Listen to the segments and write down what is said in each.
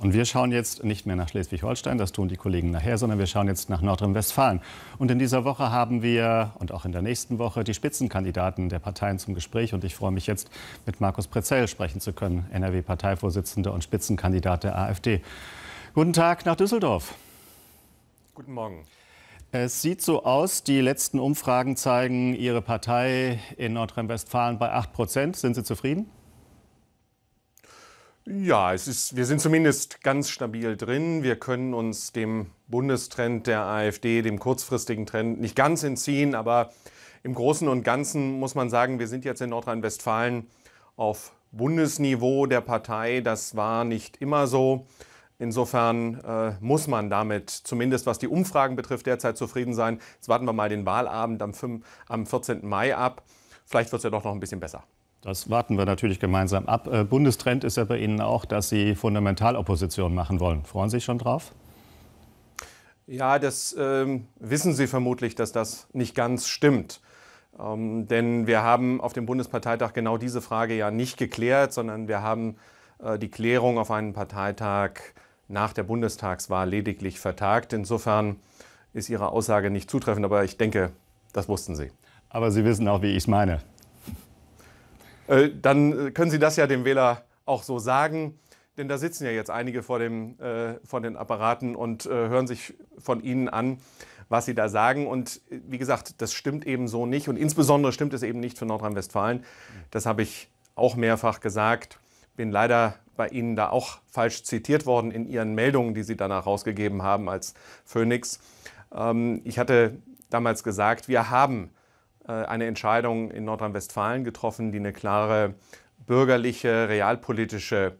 Und wir schauen jetzt nicht mehr nach Schleswig-Holstein, das tun die Kollegen nachher, sondern wir schauen jetzt nach Nordrhein-Westfalen. Und in dieser Woche haben wir und auch in der nächsten Woche die Spitzenkandidaten der Parteien zum Gespräch. Und ich freue mich jetzt, mit Markus Prezell sprechen zu können, NRW-Parteivorsitzender und Spitzenkandidat der AfD. Guten Tag nach Düsseldorf. Guten Morgen. Es sieht so aus, die letzten Umfragen zeigen Ihre Partei in Nordrhein-Westfalen bei 8 Prozent. Sind Sie zufrieden? Ja, es ist, wir sind zumindest ganz stabil drin. Wir können uns dem Bundestrend der AfD, dem kurzfristigen Trend, nicht ganz entziehen. Aber im Großen und Ganzen muss man sagen, wir sind jetzt in Nordrhein-Westfalen auf Bundesniveau der Partei. Das war nicht immer so. Insofern äh, muss man damit, zumindest was die Umfragen betrifft, derzeit zufrieden sein. Jetzt warten wir mal den Wahlabend am, 5, am 14. Mai ab. Vielleicht wird es ja doch noch ein bisschen besser. Das warten wir natürlich gemeinsam ab. Äh, Bundestrend ist ja bei Ihnen auch, dass Sie Fundamentalopposition machen wollen. Freuen Sie sich schon drauf? Ja, das ähm, wissen Sie vermutlich, dass das nicht ganz stimmt. Ähm, denn wir haben auf dem Bundesparteitag genau diese Frage ja nicht geklärt, sondern wir haben äh, die Klärung auf einen Parteitag nach der Bundestagswahl lediglich vertagt. Insofern ist Ihre Aussage nicht zutreffend, aber ich denke, das wussten Sie. Aber Sie wissen auch, wie ich es meine. Äh, dann äh, können Sie das ja dem Wähler auch so sagen. Denn da sitzen ja jetzt einige vor, dem, äh, vor den Apparaten und äh, hören sich von Ihnen an, was Sie da sagen. Und äh, wie gesagt, das stimmt eben so nicht. Und insbesondere stimmt es eben nicht für Nordrhein-Westfalen. Das habe ich auch mehrfach gesagt. Bin leider bei Ihnen da auch falsch zitiert worden in Ihren Meldungen, die Sie danach rausgegeben haben als Phoenix. Ähm, ich hatte damals gesagt, wir haben äh, eine Entscheidung in Nordrhein-Westfalen getroffen, die eine klare bürgerliche, realpolitische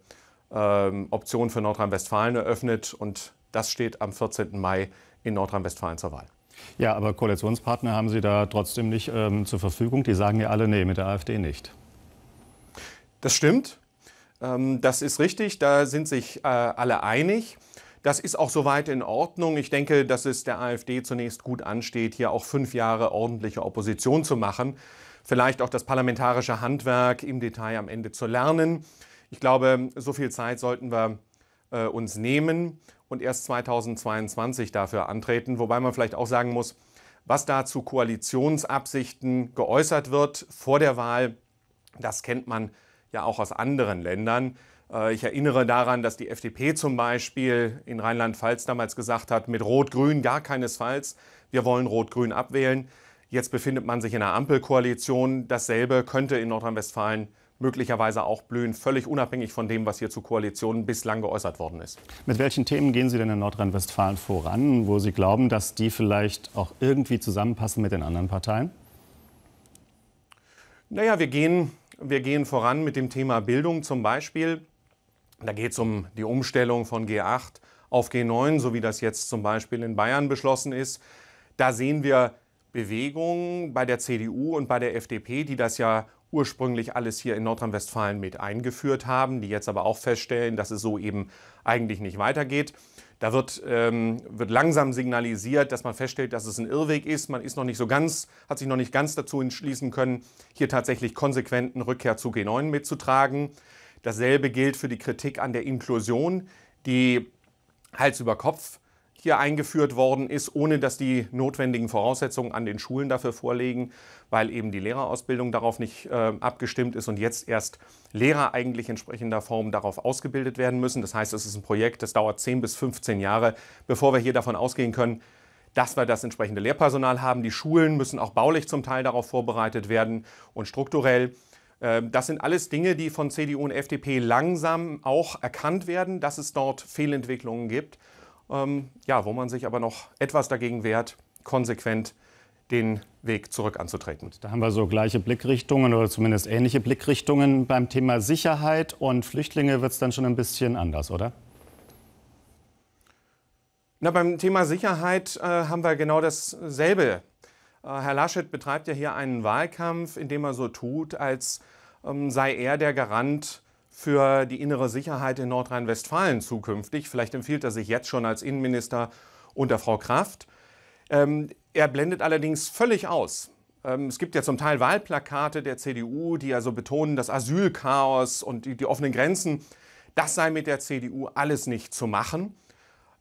ähm, Option für Nordrhein-Westfalen eröffnet. Und das steht am 14. Mai in Nordrhein-Westfalen zur Wahl. Ja, aber Koalitionspartner haben Sie da trotzdem nicht ähm, zur Verfügung. Die sagen ja alle, nee, mit der AfD nicht. Das stimmt. Ähm, das ist richtig. Da sind sich äh, alle einig. Das ist auch soweit in Ordnung. Ich denke, dass es der AfD zunächst gut ansteht, hier auch fünf Jahre ordentliche Opposition zu machen. Vielleicht auch das parlamentarische Handwerk im Detail am Ende zu lernen. Ich glaube, so viel Zeit sollten wir äh, uns nehmen und erst 2022 dafür antreten. Wobei man vielleicht auch sagen muss, was da zu Koalitionsabsichten geäußert wird vor der Wahl, das kennt man ja auch aus anderen Ländern. Äh, ich erinnere daran, dass die FDP zum Beispiel in Rheinland-Pfalz damals gesagt hat, mit Rot-Grün gar keinesfalls, wir wollen Rot-Grün abwählen. Jetzt befindet man sich in einer Ampelkoalition. Dasselbe könnte in Nordrhein-Westfalen möglicherweise auch blühen, völlig unabhängig von dem, was hier zu Koalitionen bislang geäußert worden ist. Mit welchen Themen gehen Sie denn in Nordrhein-Westfalen voran, wo Sie glauben, dass die vielleicht auch irgendwie zusammenpassen mit den anderen Parteien? Naja, wir gehen, wir gehen voran mit dem Thema Bildung zum Beispiel. Da geht es um die Umstellung von G8 auf G9, so wie das jetzt zum Beispiel in Bayern beschlossen ist. Da sehen wir Bewegungen bei der CDU und bei der FDP, die das ja ursprünglich alles hier in Nordrhein-Westfalen mit eingeführt haben, die jetzt aber auch feststellen, dass es so eben eigentlich nicht weitergeht. Da wird, ähm, wird langsam signalisiert, dass man feststellt, dass es ein Irrweg ist. Man ist noch nicht so ganz, hat sich noch nicht ganz dazu entschließen können, hier tatsächlich konsequenten Rückkehr zu G9 mitzutragen. Dasselbe gilt für die Kritik an der Inklusion, die Hals über Kopf hier eingeführt worden ist, ohne dass die notwendigen Voraussetzungen an den Schulen dafür vorliegen, weil eben die Lehrerausbildung darauf nicht äh, abgestimmt ist und jetzt erst Lehrer eigentlich entsprechender Form darauf ausgebildet werden müssen. Das heißt, es ist ein Projekt, das dauert 10 bis 15 Jahre, bevor wir hier davon ausgehen können, dass wir das entsprechende Lehrpersonal haben. Die Schulen müssen auch baulich zum Teil darauf vorbereitet werden und strukturell. Ähm, das sind alles Dinge, die von CDU und FDP langsam auch erkannt werden, dass es dort Fehlentwicklungen gibt. Ähm, ja, wo man sich aber noch etwas dagegen wehrt, konsequent den Weg zurück anzutreten. Da haben wir so gleiche Blickrichtungen oder zumindest ähnliche Blickrichtungen. Beim Thema Sicherheit und Flüchtlinge wird es dann schon ein bisschen anders, oder? Na, beim Thema Sicherheit äh, haben wir genau dasselbe äh, Herr Laschet betreibt ja hier einen Wahlkampf, in dem er so tut, als ähm, sei er der Garant für die innere Sicherheit in Nordrhein-Westfalen zukünftig. Vielleicht empfiehlt er sich jetzt schon als Innenminister unter Frau Kraft. Ähm, er blendet allerdings völlig aus, ähm, es gibt ja zum Teil Wahlplakate der CDU, die also betonen, das Asylchaos und die, die, offenen Grenzen, das sei mit der CDU alles nicht zu machen.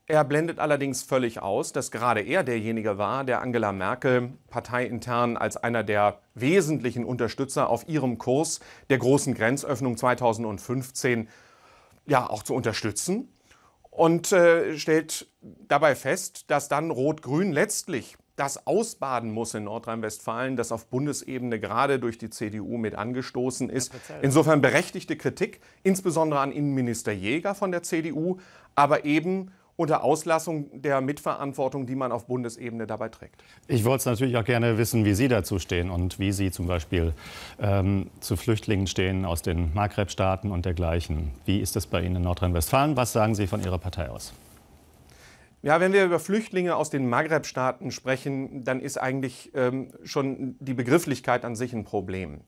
Er blendet allerdings völlig aus, dass gerade er derjenige war, der Angela Merkel parteiintern als einer der wesentlichen Unterstützer auf ihrem Kurs der großen Grenzöffnung 2015 ja auch zu unterstützen und äh, stellt dabei fest, dass dann Rot-Grün letztlich das ausbaden muss in Nordrhein-Westfalen, das auf Bundesebene gerade durch die CDU mit angestoßen ist. Insofern berechtigte Kritik, insbesondere an Innenminister Jäger von der CDU, aber eben unter Auslassung der Mitverantwortung, die man auf Bundesebene dabei trägt. Ich wollte es natürlich auch gerne wissen, wie Sie dazu stehen und wie Sie zum Beispiel ähm, zu Flüchtlingen stehen aus den Maghreb-Staaten und dergleichen. Wie ist das bei Ihnen in Nordrhein-Westfalen? Was sagen Sie von Ihrer Partei aus? Ja, wenn wir über Flüchtlinge aus den Maghreb-Staaten sprechen, dann ist eigentlich ähm, schon die Begrifflichkeit an sich ein Problem.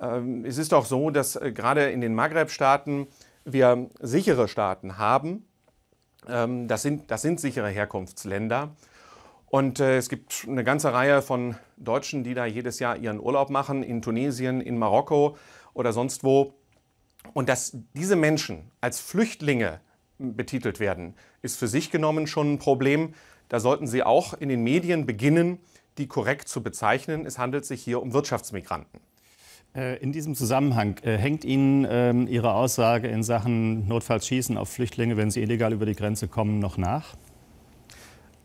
Ähm, es ist doch so, dass äh, gerade in den Maghreb-Staaten wir sichere Staaten haben, ähm, das, sind, das sind sichere Herkunftsländer. Und äh, es gibt eine ganze Reihe von Deutschen, die da jedes Jahr ihren Urlaub machen, in Tunesien, in Marokko oder sonst wo. Und dass diese Menschen als Flüchtlinge betitelt werden, ist für sich genommen schon ein Problem. Da sollten sie auch in den Medien beginnen, die korrekt zu bezeichnen. Es handelt sich hier um Wirtschaftsmigranten. Äh, in diesem Zusammenhang äh, hängt Ihnen ähm, Ihre Aussage in Sachen notfalls auf Flüchtlinge, wenn sie illegal über die Grenze kommen, noch nach?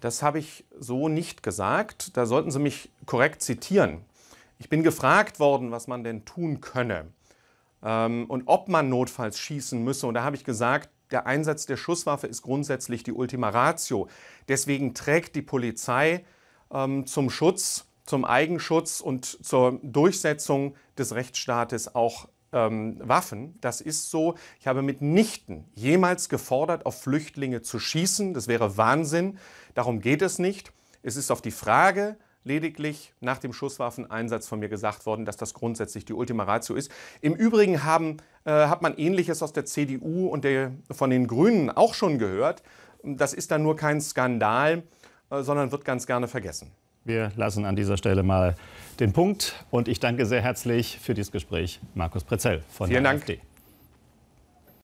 Das habe ich so nicht gesagt. Da sollten Sie mich korrekt zitieren. Ich bin gefragt worden, was man denn tun könne ähm, und ob man notfalls schießen müsse. Und da habe ich gesagt, der Einsatz der Schusswaffe ist grundsätzlich die Ultima Ratio. Deswegen trägt die Polizei ähm, zum Schutz zum Eigenschutz und zur Durchsetzung des Rechtsstaates auch ähm, Waffen. Das ist so. Ich habe mitnichten jemals gefordert, auf Flüchtlinge zu schießen. Das wäre Wahnsinn. Darum geht es nicht. Es ist auf die Frage lediglich nach dem Schusswaffeneinsatz von mir gesagt worden, dass das grundsätzlich die Ultima Ratio ist. Im Übrigen haben, äh, hat man Ähnliches aus der CDU und der, von den Grünen auch schon gehört. Das ist dann nur kein Skandal, äh, sondern wird ganz gerne vergessen. Wir lassen an dieser Stelle mal den Punkt. Und ich danke sehr herzlich für dieses Gespräch Markus Pretzell von Vielen der Dank. AfD.